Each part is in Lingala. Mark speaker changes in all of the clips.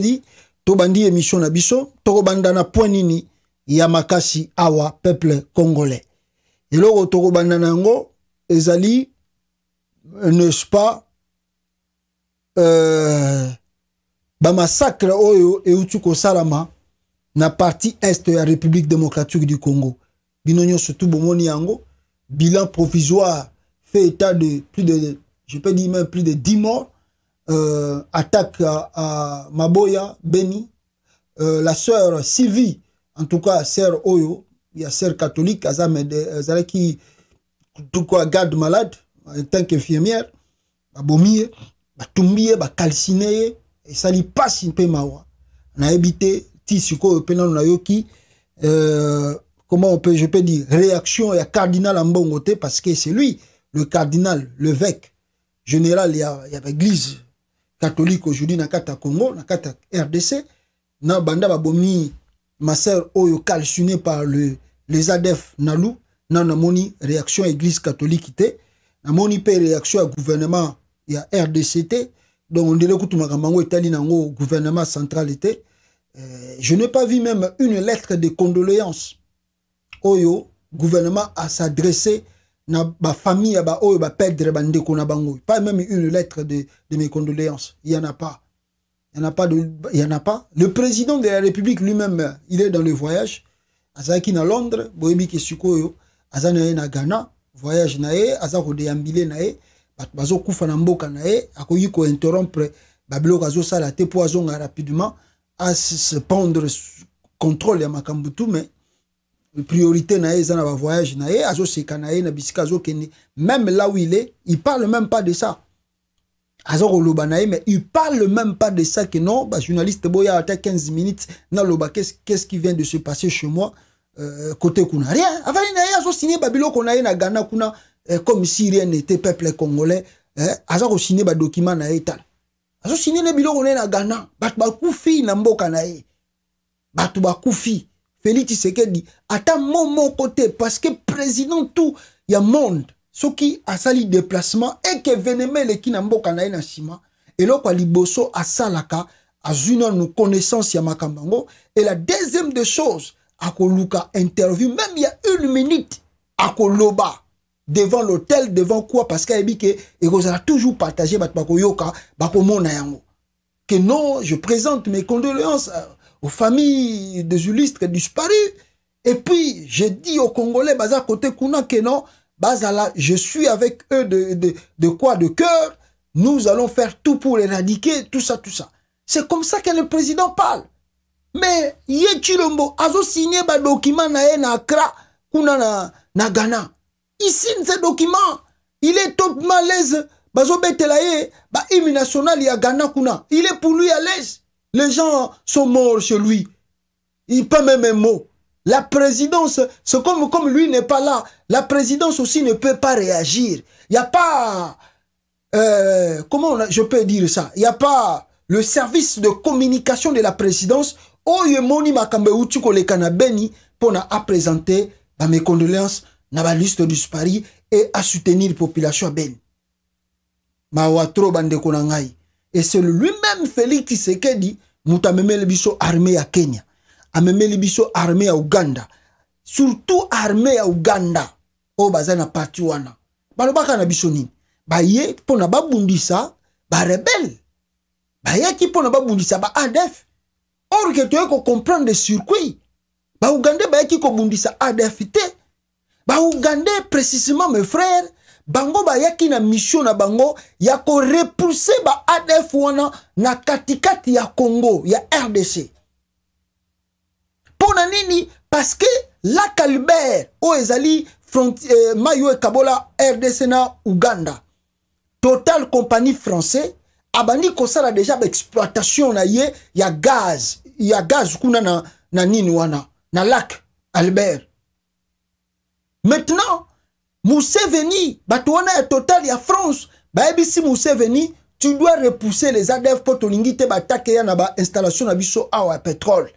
Speaker 1: dit tobandi émission na biso tokobanda na point nini ya makasi awa peuple congolais eloko tokobanda na yango ezali euh, n'est-ce pas euh, bamassacre oyo euti kosalama na parti est ya république démocratique du congo bino nyonso tu bomoni yango bilan provisoire fait état de plus de je peux dire même plus de 10 morts euh, attaque à, à Maboya, Beni, euh, la sœur Sylvie, en tout cas sœur Oyo, il y a sœur catholique, euh, Azale qui tout quoi garde malade en tant qu'infirmière, babomie, batumbie, bacalciné, et ça lui passe une peu mawa. On a évité ti sikoyo mpe euh, nano na yo ki euh, comment on peut, je peux dire réaction ya cardinal ambongo te parce que c'est lui le cardinal l'évêque général ya, ya baeglise catholique aujourd'hui na kata Congo na kata RDC na banda babomi ma sœur oyo oh, calciné par le les ADF nalu na moni réaction église catholique na moni pe réaction à gouvernement ya RDC était, donc ondele kutumaka mango dans nango gouvernement central était euh, je n'ai pas vu même une lettre de condoléances oyo oh, gouvernement a s'adresser... na bafamille ya baoyo bapedre bandeko na bango pas même une lettre de, de mes condoléances il y en a pas il y en a pas de, il y en a pas le président de la république lui-même il est dans le voyage azalaki na londres boyebi ke sikoyo aza na ye na ghana voyage na ye aza kodeyambile na ye bato bazokufa na mboka na ye akoki kointerrompre babiloko azosala te mpo azonga rapidement aspendre contrôle ya makambo tu mais priorité na ye eza na bavoyage na ye azoseka na ye na bisika azokende même là où il est il parle même pas de ça aza koloba na ye mais il parle même pas de ça que non bajournaliste boya ata 15 minutes naloba qu'est-ce qui vient de se passer chez moi euh, côté kuna rien avali na ye azosigne babiloko na ye na ghana kuna eh, comme si rien n'était peuple congolais eh, aza kosigne badocument na ye tala azosigne na biloko na ye na ghana bato bakufi na mboka na ye bato bakufi feli tshisekedi ata mo moko te parceke président tout ya monde soki asali déplacement eke evenema eleki na mboka na ye na nsima eloko ya liboso asalaka azwi nanu connaissance ya makambo yango et la deuxième de chose akoluka interview même ya une minute akoloba devant l'hôtel devant quoi parce qu'ayebi ke ekozala toujours partage bato bakoyoka bakomona yango que non je présente mes condoléances aux familles des illustres disparu. Et puis, j'ai dit aux Congolais, Baza côté Kuna à Bazala, je suis avec eux de, de, de quoi De cœur. Nous allons faire tout pour éradiquer, tout ça, tout ça. C'est comme ça que le président parle. Mais Ye Chilombo, Azo signé ba document na na Accra, Kuna na, na Ghana. Il signe ce document. Il est top malaise. Bazo Betelaye, ba international national ya Ghana Kuna. Il est pour lui à l'aise. Les gens sont morts chez lui. Il peut même un mot. La présidence, c'est comme, lui n'est pas là. La présidence aussi ne peut pas réagir. Il n'y a pas... Euh, comment je peux dire ça Il n'y a pas le service de communication de la présidence. ye moni makambe kanabeni pour présenter bah, mes condoléances na ba liste du Spari et à soutenir la population Ma suis trop bande konangai. et c'est lui-même Félix Tshisekedi moto amemeli biso armée ya Kenya amemeli biso armée ya Uganda surtout armée ya Uganda oyo baza na parti wana balobaka na biso nini baye mpona babundisa barebele bayaki mpona babundisa ba adf or ke toye kocomprendre circuit baugande bayaki kobundisa adf te baugande précisement mes frères bango bayaki na misio na bango ya korepulse ba adf wana na katikati ya congo ya rdc mpo na nini parce que lac albert oyo ezali eh, mai oyo ekabola rdc na uganda total compagnie français abandi kosala deja baexploitation na ye ya gaz ya gaz kuna na, na nini wana na lac albert maintenant museveni bato wana ya total ya france bayebisi museveni tu dois repousser les adf mpo tolingi te batake ya na bainstallation na biso awa ya pétrole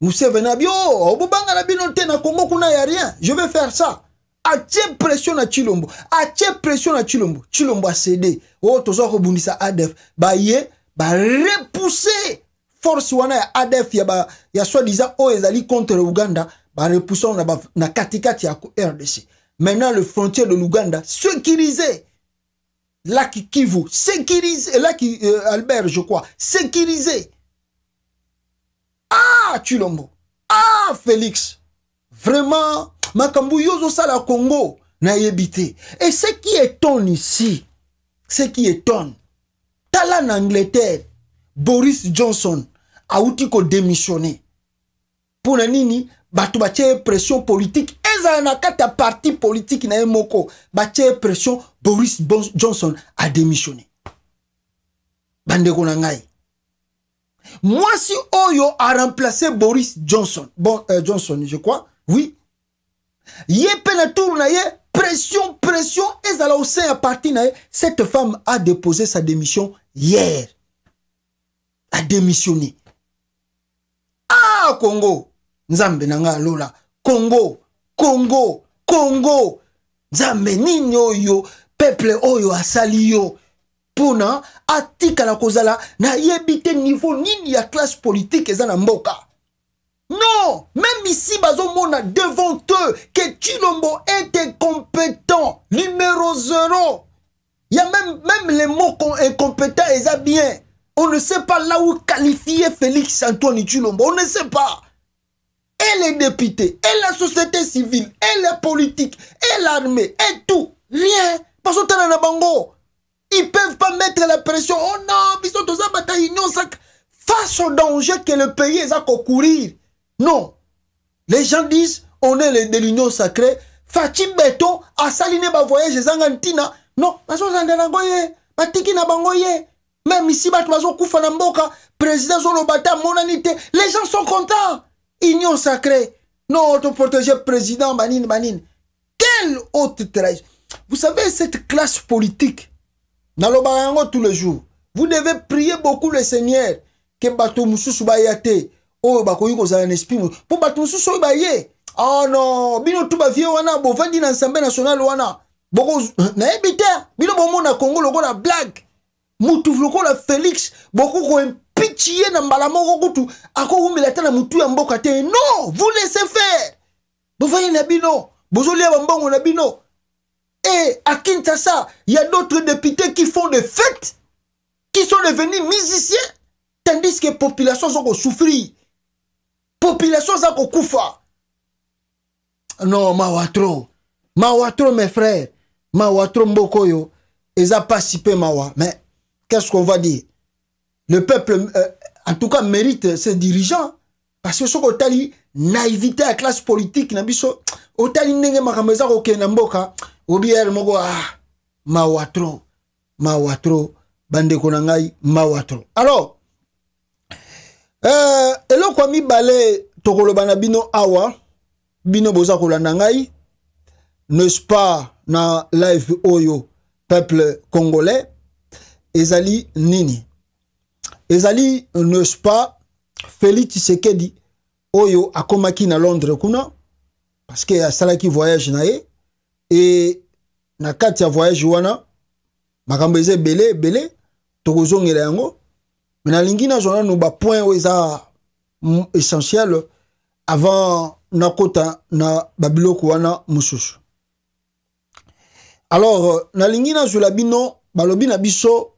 Speaker 1: museveni abi o oh, obobanga na bino te na kongo kuna ya rien je vais faire ça atie pression na chilombo atie pression na chilombo chilombo asede oyo oh, toza kobundisa adf baye barepousse force wana ya adf ya, ba, ya soi disant oyo ezali contre uganda barepousse na, na katikati ya rdc maintenant le frontière de l'Ouganda, sécurisé. Là Kivu, sécurisé. Là qui euh, Albert, je crois, sécurisé. Ah, Chulombo. Ah, Félix. Vraiment, makambu sala Congo na Et ce qui est étonne ici, ce qui étonne, tala en Angleterre, Boris Johnson a outi démissionné. Pour nini, batu pression politique ezala na kati ya parti politike na ye moko batie ye pression boris johnson adémissionne bandeko na ngai mwasi oyo aremplace boris johnson bon, euh, johnson je crois oui ye mpe na tour na ye pression pression ezala au sein ya parti na ye cette femme a déposé sa démission hier a démissionné ah kongo nzambe na ngai alola kongo kongo kongo nzambe nini oyo peple oyo asali yo mpona atikala kozala nayebi te niveau nini ya classe politique eza na mboka non même ici bazomona devant eux que tulombo était compétent numéro zero ya même, même le mot incompétent eza bien on ne sait pas là où qualifier félix antoine tulombo on ne sait pas et les députés, et la société civile, et les politiques, et l'armée, et tout. Rien. Parce que dans un bango. Ils peuvent pas mettre la pression. Oh non, ils sont tous en bataille. Face au danger que le pays est à courir. Non. Les gens disent, on est de l'union sacrée. Fati Beto a saliné ma voyage ezanga ntina. Non, bazozanda nango ye. qui na bango ye. Même ici, bato bazokufa na mboka. Président zoloba ta monanité. Les gens sont contents union sacrée, non protégé président, manine, manine. Quelle haute trahison. Vous savez, cette classe politique, dans le barango tous les jours, vous devez prier beaucoup le Seigneur que bato mususu bayate, oh vous kozala un esprit, pour bato mususu oh ah non, bino tout ba vie wana, bovandi na nationale wana, boko, nayebi bino bomona Congo la blague, mutu la Félix, beaucoup ko ti ye na mbala moko kutu akowumbela ata na motu ya mboka te non vous laissez faire bovani na bino bozolia bambongo na bino e à kinshasa il y a d'autres députés qui font des fêtes qui sont devenus musiciens tandis que population aza kosouffrir population aza kokufa non mawa tro mawa tro mes frères mawa tro mboka oyo eza pasi mpe mawa mais qu'est ce qu'on va dire le peuple, euh, en tout cas, mérite ses dirigeants. Parce que ce qu'on a dit, naïveté à la classe politique, n'a biso, on a dit, n'engé makameza roke namboka, obier mogo, ah, mawatro, mawatro, bande konangai, mawatro. Alors, euh, eloko mi balé, tokoloba na bino awa, bino boza kolanda ngai, n'est-ce pas, na live oyo, peuple congolais, ezali nini? ezali n'est-ce pas félix tshisekedi oyo akomaki na londres kuna parce que asalaki voyage na ye e na kati ya voyage wana makambo eza ebele ebele tokozongela yango me nalingi nazwa nanu bapoint oyo eza essentiel avant nakota na babiloko wana mosusu alors nalingi nazwela bino balobi na biso